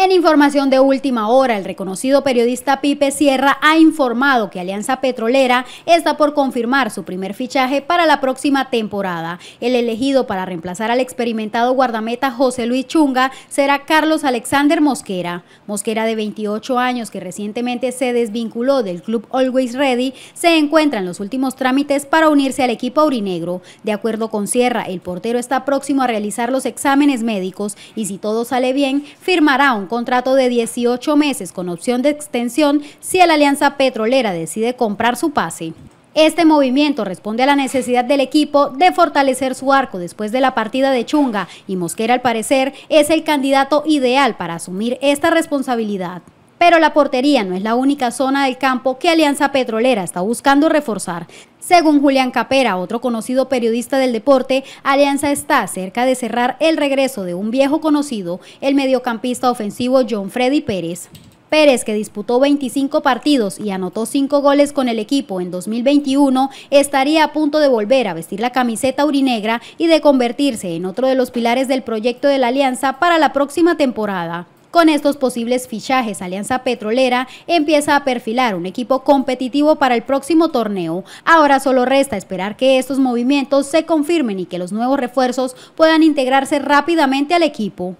En información de última hora, el reconocido periodista Pipe Sierra ha informado que Alianza Petrolera está por confirmar su primer fichaje para la próxima temporada. El elegido para reemplazar al experimentado guardameta José Luis Chunga será Carlos Alexander Mosquera. Mosquera, de 28 años, que recientemente se desvinculó del club Always Ready, se encuentra en los últimos trámites para unirse al equipo aurinegro. De acuerdo con Sierra, el portero está próximo a realizar los exámenes médicos y si todo sale bien, firmará un contrato de 18 meses con opción de extensión si la Alianza Petrolera decide comprar su pase. Este movimiento responde a la necesidad del equipo de fortalecer su arco después de la partida de Chunga y Mosquera al parecer es el candidato ideal para asumir esta responsabilidad. Pero la portería no es la única zona del campo que Alianza Petrolera está buscando reforzar. Según Julián Capera, otro conocido periodista del deporte, Alianza está cerca de cerrar el regreso de un viejo conocido, el mediocampista ofensivo John Freddy Pérez. Pérez, que disputó 25 partidos y anotó 5 goles con el equipo en 2021, estaría a punto de volver a vestir la camiseta urinegra y de convertirse en otro de los pilares del proyecto de la Alianza para la próxima temporada. Con estos posibles fichajes, Alianza Petrolera empieza a perfilar un equipo competitivo para el próximo torneo. Ahora solo resta esperar que estos movimientos se confirmen y que los nuevos refuerzos puedan integrarse rápidamente al equipo.